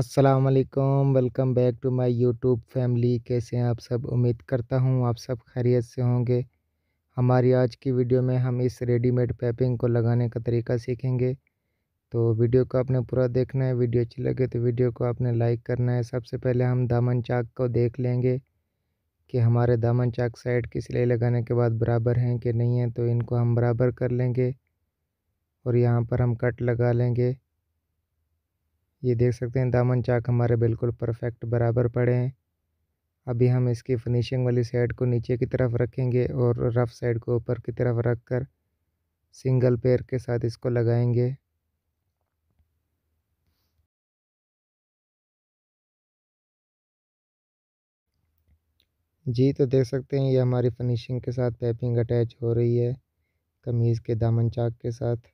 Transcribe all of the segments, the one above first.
असलकम welcome back to my YouTube family कैसे हैं आप सब उम्मीद करता हूं आप सब खैरियत से होंगे हमारी आज की वीडियो में हम इस रेडीमेड पैपिंग को लगाने का तरीका सीखेंगे तो वीडियो को आपने पूरा देखना है वीडियो अच्छी लगे तो वीडियो को आपने लाइक करना है सबसे पहले हम दामन चाक को देख लेंगे कि हमारे दामन चाक साइड की सिलाई लगाने के बाद बराबर हैं कि नहीं है तो इनको हम बराबर कर लेंगे और यहाँ पर हम कट लगा लेंगे ये देख सकते हैं दामन चाक हमारे बिल्कुल परफेक्ट बराबर पड़े हैं अभी हम इसकी फिनिशिंग वाली साइड को नीचे की तरफ रखेंगे और रफ़ साइड को ऊपर की तरफ रख कर सिंगल पेयर के साथ इसको लगाएंगे जी तो देख सकते हैं ये हमारी फिनिशिंग के साथ पैपिंग अटैच हो रही है कमीज़ के दामन चाक के साथ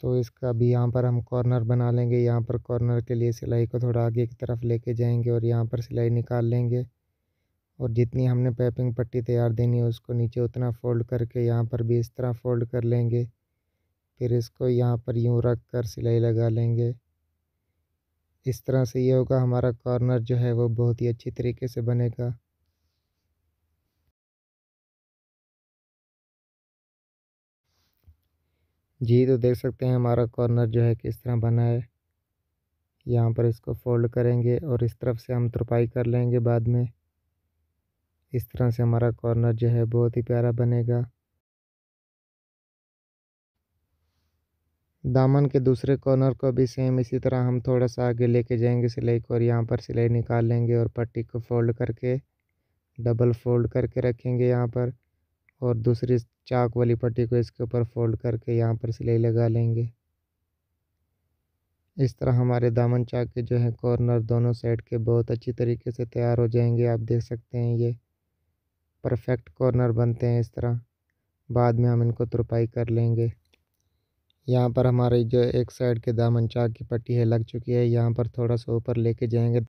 तो इसका भी यहाँ पर हम कॉर्नर बना लेंगे यहाँ पर कॉर्नर के लिए सिलाई को थोड़ा आगे की तरफ लेके जाएंगे और यहाँ पर सिलाई निकाल लेंगे और जितनी हमने पैपिंग पट्टी तैयार देनी है उसको नीचे उतना फोल्ड करके यहाँ पर भी इस तरह फोल्ड कर लेंगे फिर इसको यहाँ पर यूँ रख कर सिलाई लगा लेंगे इस तरह से ये होगा हमारा कॉर्नर जो है वो बहुत ही अच्छी तरीके से बनेगा जी तो देख सकते हैं हमारा कॉर्नर जो है किस तरह बना है यहाँ पर इसको फोल्ड करेंगे और इस तरफ से हम तुरपाई कर लेंगे बाद में इस तरह से हमारा कॉर्नर जो है बहुत ही प्यारा बनेगा दामन के दूसरे कॉर्नर को भी सेम इसी तरह हम थोड़ा सा आगे लेके जाएंगे सिलाई को और यहाँ पर सिलाई निकाल लेंगे और पट्टी को फोल्ड करके डबल फोल्ड करके रखेंगे यहाँ पर और दूसरी चाक वाली पट्टी को इसके ऊपर फोल्ड करके यहाँ पर सिलाई लगा लेंगे इस तरह हमारे दामन चाक के जो है कॉर्नर दोनों साइड के बहुत अच्छी तरीके से तैयार हो जाएंगे आप देख सकते हैं ये परफेक्ट कॉर्नर बनते हैं इस तरह बाद में हम इनको तुरपाई कर लेंगे यहाँ पर हमारी जो एक साइड के दामन चाक की पट्टी है लग चुकी है यहाँ पर थोड़ा सा ऊपर लेके जाएंगे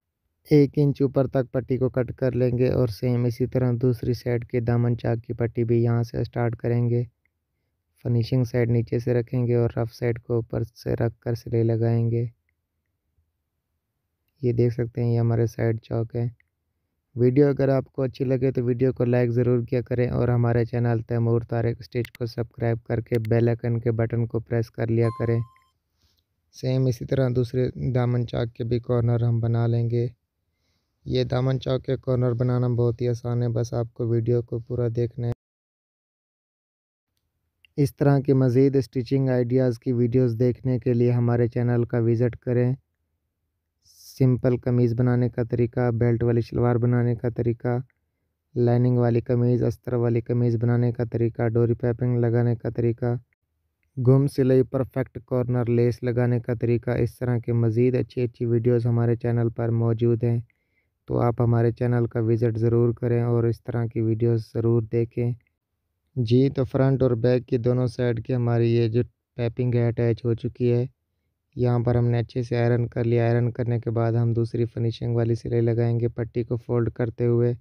एक इंच ऊपर तक पट्टी को कट कर लेंगे और सेम इसी तरह दूसरी साइड के दामन चाक की पट्टी भी यहाँ से स्टार्ट करेंगे फिनिशिंग साइड नीचे से रखेंगे और रफ साइड को ऊपर से रख कर सिले लगाएंगे ये देख सकते हैं ये हमारे साइड चौक है वीडियो अगर आपको अच्छी लगे तो वीडियो को लाइक ज़रूर किया करें और हमारे चैनल तैमूर तारक स्टेज को सब्सक्राइब करके बेल आइकन के बटन को प्रेस कर लिया करें सेम इसी तरह दूसरे दामन चाक के भी कॉर्नर हम बना लेंगे ये दामन चौक के कॉर्नर बनाना बहुत ही आसान है बस आपको वीडियो को पूरा देखना है इस तरह के मज़ीद स्टिचिंग आइडियाज़ की वीडियोस देखने के लिए हमारे चैनल का विज़िट करें सिंपल कमीज़ बनाने का तरीका बेल्ट वाली शलवार बनाने का तरीका लाइनिंग वाली कमीज़ अस्तर वाली कमीज़ बनाने का तरीका डोरी पैपिंग लगाने का तरीका गुम सिलाई परफेक्ट कॉर्नर लेस लगाने का तरीका इस तरह के मज़ीद अच्छी अच्छी वीडियोस हमारे चैनल पर मौजूद हैं तो आप हमारे चैनल का विज़िट ज़रूर करें और इस तरह की वीडियोस ज़रूर देखें जी तो फ्रंट और बैक की दोनों साइड की हमारी ये जो पैपिंग है अटैच हो चुकी है यहाँ पर हमने अच्छे से आयरन कर लिया आयरन करने के बाद हम दूसरी फिनिशिंग वाली सिलाई लगाएंगे पट्टी को फोल्ड करते हुए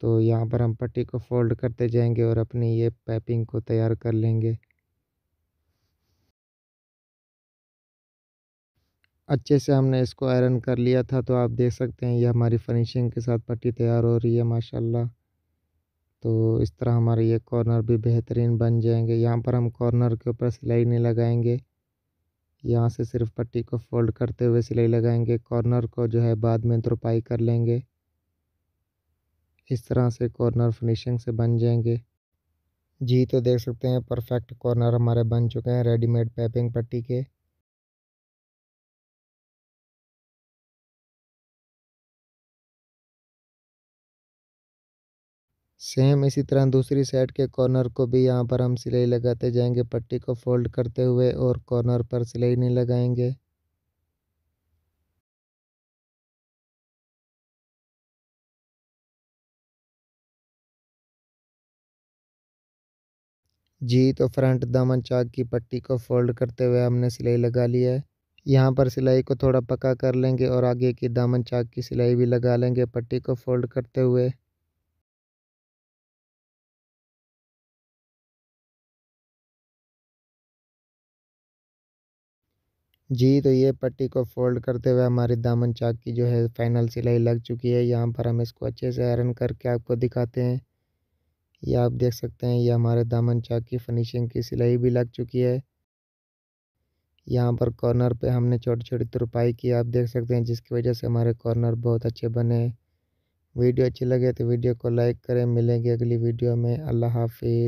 तो यहाँ पर हम पट्टी को फोल्ड करते जाएंगे और अपनी ये पैपिंग को तैयार कर लेंगे अच्छे से हमने इसको आयरन कर लिया था तो आप देख सकते हैं ये हमारी फिनिशिंग के साथ पट्टी तैयार हो रही है माशाल्लाह तो इस तरह हमारे ये कॉर्नर भी बेहतरीन बन जाएंगे यहाँ पर हम कॉर्नर के ऊपर सिलाई नहीं लगाएंगे यहाँ से सिर्फ पट्टी को फोल्ड करते हुए सिलाई लगाएंगे कॉर्नर को जो है बाद में तुरपाई कर लेंगे इस तरह से कॉर्नर फिनिशिंग से बन जाएंगे जी तो देख सकते हैं परफेक्ट कॉर्नर हमारे बन चुके हैं रेडीमेड पैपिंग पट्टी के सेम इसी तरह दूसरी साइड के कॉर्नर को भी यहाँ पर हम सिलाई लगाते जाएंगे पट्टी को फोल्ड करते हुए और कॉर्नर पर सिलाई नहीं लगाएंगे जी तो फ्रंट दामन चाक की पट्टी को फोल्ड करते हुए हमने सिलाई लगा ली है यहाँ पर सिलाई को थोड़ा पका कर लेंगे और आगे की दामन चाक की सिलाई भी लगा लेंगे पट्टी को फोल्ड करते हुए जी तो ये पट्टी को फोल्ड करते हुए हमारी दामन चाक की जो है फाइनल सिलाई लग चुकी है यहाँ पर हम इसको अच्छे से आयरन करके आपको दिखाते हैं ये आप देख सकते हैं ये हमारे दामन चाक की फिनिशिंग की सिलाई भी लग चुकी है यहाँ पर कॉर्नर पे हमने छोटी छोटी तुरपाई की आप देख सकते हैं जिसकी वजह से हमारे कॉर्नर बहुत अच्छे बने वीडियो अच्छी लगे तो वीडियो को लाइक करें मिलेंगे अगली वीडियो में अल्लाह हाफिज़